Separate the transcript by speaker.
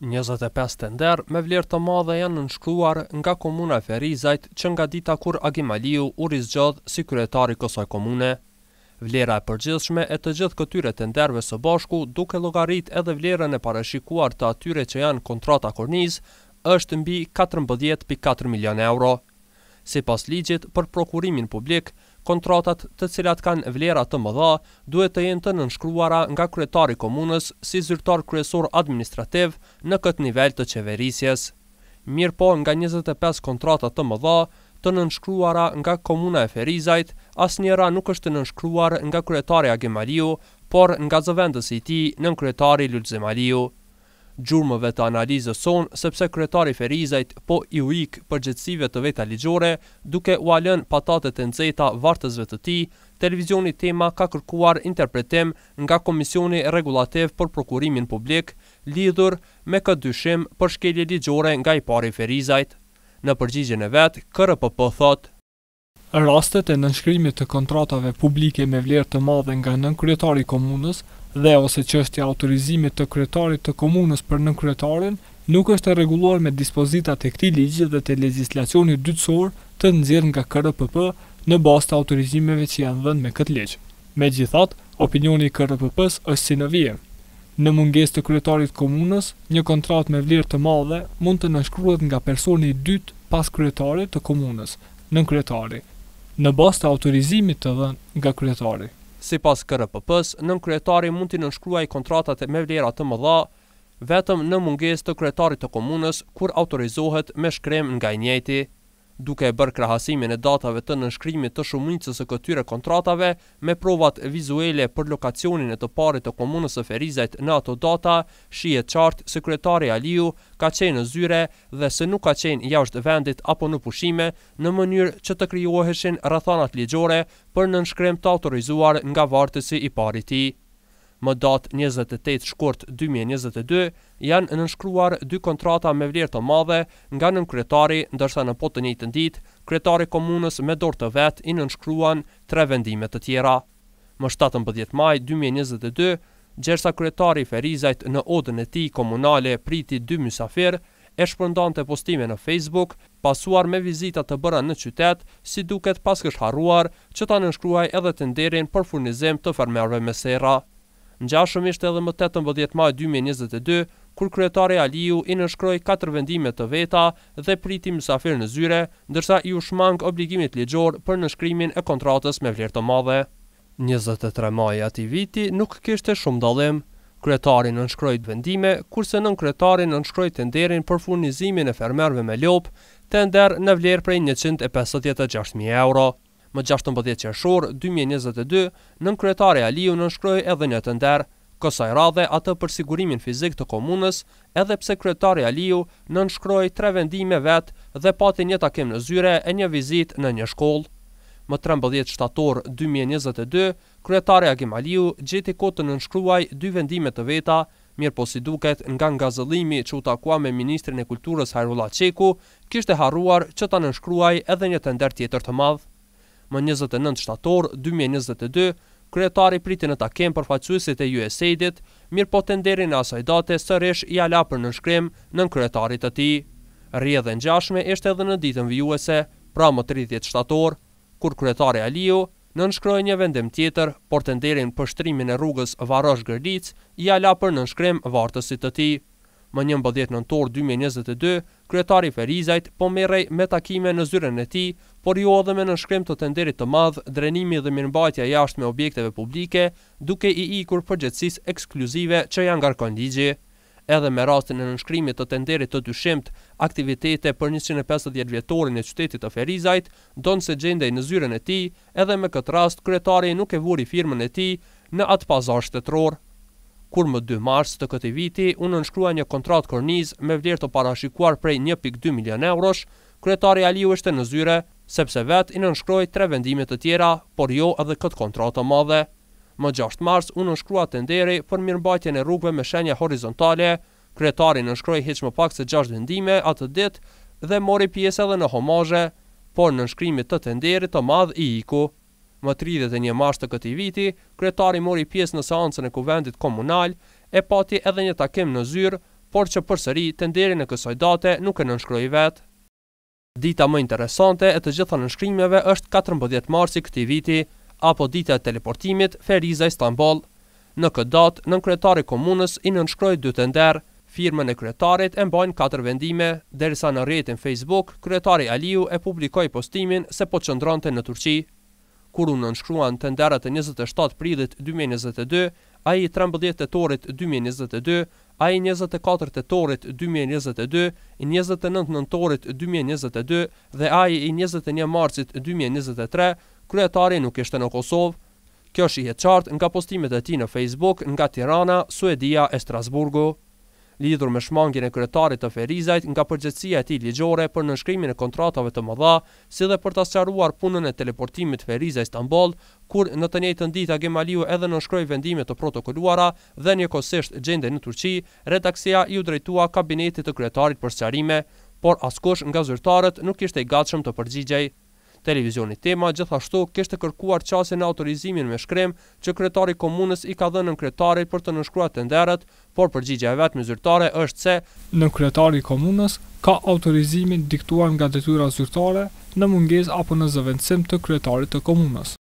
Speaker 1: 25 tender me vlerë të madhe janë nënshkruar nga komuna e Ferizajt që nga dita kur Agimaliu u rizgjodh si kryetari kësoj komune. Vlera e përgjithshme e të gjithë këtyre tenderve së bashku duke logarit edhe vlerën e parashikuar të atyre që janë kontrata korniz është mbi 14.4 milion euro. Si pas ligjit për prokurimin publik, kontratat të cilat kanë vlera të mëdha duhet të jenë të nënshkruara nga kryetari komunës si zyrtar kryesor administrativ në këtë nivel të qeverisjes. Mirë po nga 25 kontratat të mëdha të nënshkruara nga komuna e Ferizajt, as njëra nuk është të nënshkruar nga kryetari Agimaliu, por nga zëvendës i ti në kryetari Lutzimaliu gjurmëve të analizës son, sepse kretari Ferizajt po i uik përgjëtsive të veta ligjore, duke u alën patatet e nëzeta vartësve të ti, televizioni tema ka kërkuar interpretim nga Komisioni Regulativ për Prokurimin Publik, lidhur me këtë dyshim për shkelje ligjore nga i pari Ferizajt. Në përgjigjën e vetë, kërë për
Speaker 2: Rastet e nënshkrimit të kontratave publike me vlerë të madhe nga nën kryetari komunës dhe ose qështja autorizimit të kryetarit të komunës për nën kryetarin nuk është e reguluar me dispozitat e këti ligjë dhe të legislacioni dytësor të nëzirë nga KRPP në bastë autorizimeve që janë dhënë me këtë ligjë. Me gjithat, opinioni i KRPP-s është si në vijem. Në munges të kryetarit komunës, një kontrat me vlerë të madhe mund të nënshkruat nga personi dytë pas kryetarit të komunës, nën në bas autorizimit të dhënë nga kryetari.
Speaker 1: Si pas KRPP-s, nën kryetari mund të nënshkruaj kontratat me vlerat të mëdha, vetëm në munges të kryetari të komunës, kur autorizohet me shkrem nga njëti, duke e bërë krahasimin e datave të nënshkrimit të shumicës së këtyre kontratave me provat vizuale për lokacionin e të parë të komunës së Ferizajt në ato data, shihet qartë sekretari Aliu ka qenë në zyre dhe se nuk ka qenë jashtë vendit apo në pushime në mënyrë që të krijoheshin rrethana ligjore për nënshkrim të autorizuar nga vartësi i parë i tij. Më datë 28 shkurt 2022, janë nënshkruar dy kontrata me vlerë të madhe nga nën kretari, ndërsa në potë një të nditë, kretari komunës me dorë të vetë i nënshkruan tre vendimet të tjera. Më 17 maj 2022, gjersa kretari Ferizajt në odën e ti komunale priti dy mysafir, e shpërndan të postime në Facebook, pasuar me vizita të bëra në qytet, si duket pas kësh haruar që ta nënshkruaj edhe të nderin për furnizim të fermerve me sera ishte edhe më 18 maj 2022, kur kryetari Aliu i nënshkroi katër vendime të veta dhe priti mysafir në zyre, ndërsa i u shmang obligimit ligjor për nënshkrimin e kontratës me vlerë të madhe. 23 maj ati viti nuk kishte shumë dalim. Kryetari nënshkroi vendime, kurse nën kryetari nënshkroi tenderin për furnizimin e fermerve me lop, tender në vlerë prej 156.000 euro. Më 16 qershor 2022, nën kryetare Aliu në shkroj edhe një të kësaj radhe atë për sigurimin fizik të komunës, edhe pse kryetare Aliu në nënshkroj tre vendime vetë dhe pati një takim në zyre e një vizit në një shkollë. Më 13 shtator 2022, kryetare Agim Aliu gjithi kotë në nënshkruaj dy vendime të veta, mirë po si duket nga nga zëllimi që u takua me Ministrin e Kulturës Hajrula Qeku, kishte harruar që ta nënshkruaj edhe një tender tjetër të madhë më 29 shtator 2022, kryetari priti në takem për faqësuesit e USAID-it, mirë po tenderin e asaj date sërish i ala për në shkrim në kryetarit të ti. Rje dhe në ishte edhe në ditën vijuese, pra më 30 shtator, kur kryetari Aliu në nënshkroj një vendim tjetër, por tenderin për shtrimin e rrugës varash Gërdic, i ala për nënshkrim vartësit të ti. Më një mbëdhjet në 2022 kryetari Ferizajt po merrej me takime në zyren e tij, por jo edhe me në të tenderit të madh drenimi dhe mirëmbajtja jashtë me objekteve publike, duke i ikur përgjëtsis ekskluzive që ja ngarkon ligji. Edhe me rastin e nënshkrimit të tenderit të dyshimt, aktivitete për 150 vjetorin e qytetit të Ferizajt, donë se gjendej në zyren e ti, edhe me këtë rast, kretari nuk e vuri firmën e ti në atë pazar shtetror kur më 2 mars të këtij viti unë nënshkrua një kontrat korniz me vlerë të parashikuar prej 1.2 milion eurosh, kryetari Aliu është në zyre sepse vet i nënshkroi tre vendime të tjera, por jo edhe këtë kontrat të madhe. Më 6 mars unë nënshkrua tenderi për mirëmbajtjen e rrugëve me shenja horizontale, kryetari nënshkroi hiç më pak se 6 vendime atë ditë dhe mori pjesë edhe në homazhe, por nënshkrimi të tenderit të madh i iku më 31 mars të këtij viti, kryetari mori pjesë në seancën e kuvendit komunal e pati edhe një takim në zyrë, por që përsëri tenderin e kësaj date nuk e nënshkroi vet. Dita më interesante e të gjitha nënshkrimjeve është 14 marsi këtij viti, apo dita e teleportimit Feriza Istanbul. Në këtë datë, nën kryetari komunës i nënshkroi dy tender, firmën e kryetarit e mbajnë katër vendime, derisa në rrjetin Facebook, kryetari Aliu e publikoi postimin se po qëndronte në Turqi kur unë nënshkruan të nderat e 27 pridit 2022, a i 13 të 2022, a i 24 të 2022, i 29 nëntorit 2022 dhe a i 21 marsit 2023, kryetari nuk ishte në Kosovë. Kjo shihet qartë nga postimet e ti në Facebook nga Tirana, Suedia e Strasburgu lidhur me shmangin e kryetarit të Ferizajt nga përgjëtsia ti ligjore për nënshkrimin e kontratave të mëdha, si dhe për të asqaruar punën e teleportimit Ferizaj Istanbul, kur në të njëjtë ndita Gemaliu edhe nënshkroj vendimet të protokolluara dhe një kosisht gjende në Turqi, redaksia ju drejtua kabinetit të kryetarit për sqarime, por askush nga zyrtarët nuk ishte i gatshëm të përgjigjej. Televizioni tema gjithashtu të kërkuar qasin e autorizimin me shkrem që kretari komunës i ka dhe në kretarit për të nëshkruat të nderet, por përgjigja e vetë me
Speaker 2: zyrtare është se në kretari komunës ka autorizimin diktuar nga detyra zyrtare në munges apo në zëvendësim të kretarit të komunës.